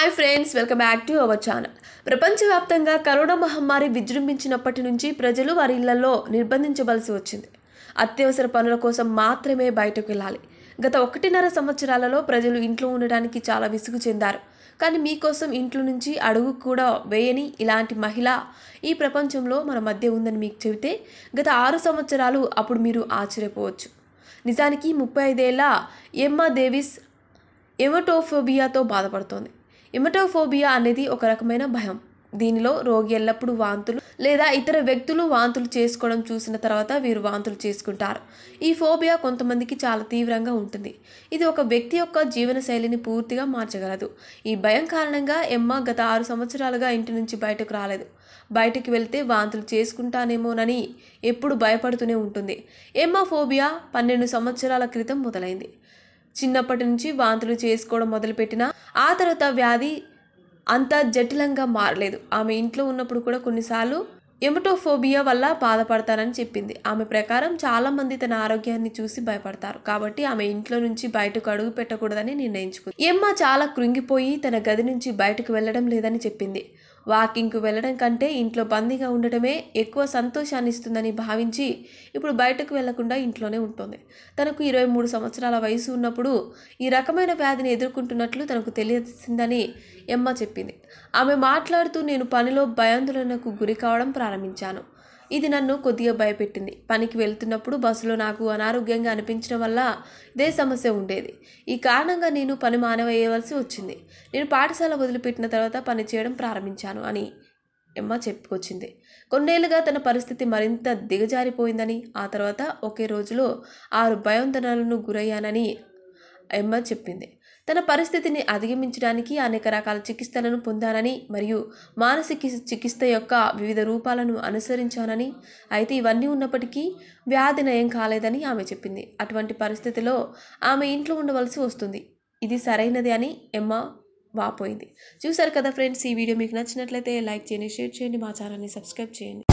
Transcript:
hi friends welcome back to our channel ప్రపంచవ్యాప్తంగా corona మహమ్మారి విజృంభించినప్పటి నుంచి ప్రజలు వారి ఇళ్లలో నిర్బంధించవలసి వచ్చింది అత్యవసర పనుల కోసం మాత్రమే బయటకు వెళ్ళాలి గత ఒకటిన్నర సంవత్సరాలలో ప్రజలు ఇంట్లో ఉండడానికి చాలా విసుగు చెందారు కానీ మీకోసం ఇంట్లో నుంచి అడుగు కూడా వేయని ఇలాంటి మహిళ ఈ ప్రపంచంలో మన మధ్య ఉందని మీకు చెబితే గత ఆరు సంవత్సరాలు అప్పుడు మీరు ఆశ్చర్యపోవచ్చు నిజానికి ముప్పై ఐదేళ్ల ఎమ్మా దేవిస్ ఎమటోఫోబియాతో బాధపడుతోంది ఇమటోఫోబియా అనేది ఒక రకమైన భయం దీనిలో రోగి ఎల్లప్పుడూ వాంతులు లేదా ఇతర వ్యక్తులు వాంతులు చేసుకోవడం చూసిన తర్వాత వీరు వాంతులు చేసుకుంటారు ఈ ఫోబియా కొంతమందికి చాలా తీవ్రంగా ఉంటుంది ఇది ఒక వ్యక్తి యొక్క శైలిని పూర్తిగా మార్చగలదు ఈ భయం కారణంగా ఎమ్మ గత ఆరు సంవత్సరాలుగా ఇంటి నుంచి బయటకు రాలేదు బయటకు వెళ్తే వాంతులు చేసుకుంటానేమోనని ఎప్పుడు భయపడుతూనే ఉంటుంది ఎమ్మ ఫోబియా పన్నెండు సంవత్సరాల క్రితం మొదలైంది చిన్నప్పటి నుంచి వాంతులు చేసుకోవడం మొదలుపెట్టిన ఆ తర్వాత వ్యాధి అంత జటిలంగా మారలేదు ఆమె ఇంట్లో ఉన్నప్పుడు కూడా కొన్నిసార్లు ఎమటోఫోబియా వల్ల బాధపడతారని చెప్పింది ఆమె ప్రకారం చాలామంది తన ఆరోగ్యాన్ని చూసి భయపడతారు కాబట్టి ఆమె ఇంట్లో నుంచి బయటకు అడుగు పెట్టకూడదని నిర్ణయించుకుంది ఎమ్మ చాలా కృంగిపోయి తన గది నుంచి బయటకు వెళ్లడం లేదని చెప్పింది వాకింగ్కు వెళ్ళడం కంటే ఇంట్లో బందీగా ఉండటమే ఎక్కువ సంతోషాన్ని ఇస్తుందని భావించి ఇప్పుడు బయటకు వెళ్లకుండా ఇంట్లోనే ఉంటుంది తనకు ఇరవై మూడు సంవత్సరాల వయసు ఉన్నప్పుడు ఈ రకమైన వ్యాధిని ఎదుర్కొంటున్నట్లు తనకు తెలియసిందని ఎమ్మ చెప్పింది ఆమె మాట్లాడుతూ నేను పనిలో భయాందోళనకు గురి కావడం ప్రారంభించాను ఇది నన్ను కొద్దిగా భయపెట్టింది పనికి వెళ్తున్నప్పుడు బస్సులో నాకు అనారోగ్యంగా అనిపించడం వల్ల ఇదే సమస్య ఉండేది ఈ కారణంగా నేను పని మానవేయవలసి వచ్చింది నేను పాఠశాల వదిలిపెట్టిన తర్వాత పని చేయడం ప్రారంభించాను అని ఎమ్మ చెప్పుకొచ్చింది కొన్నేళ్లుగా తన పరిస్థితి మరింత దిగజారిపోయిందని ఆ తర్వాత ఒకే రోజులో ఆరు భయోందనలను గురయ్యానని ఎమ్మ చెప్పింది తన పరిస్థితిని అధిగమించడానికి అనేక రకాల చికిత్సలను పొందానని మరియు మానసిక చికిత్స యొక్క వివిధ రూపాలను అనుసరించానని అయితే ఇవన్నీ ఉన్నప్పటికీ వ్యాధి నయం కాలేదని ఆమె చెప్పింది అటువంటి పరిస్థితిలో ఆమె ఇంట్లో ఉండవలసి వస్తుంది ఇది సరైనది అని ఎమ్మ వాపోయింది చూసారు కదా ఫ్రెండ్స్ ఈ వీడియో మీకు నచ్చినట్లయితే లైక్ చేయండి షేర్ చేయండి మా ఛానల్ని సబ్స్క్రైబ్ చేయండి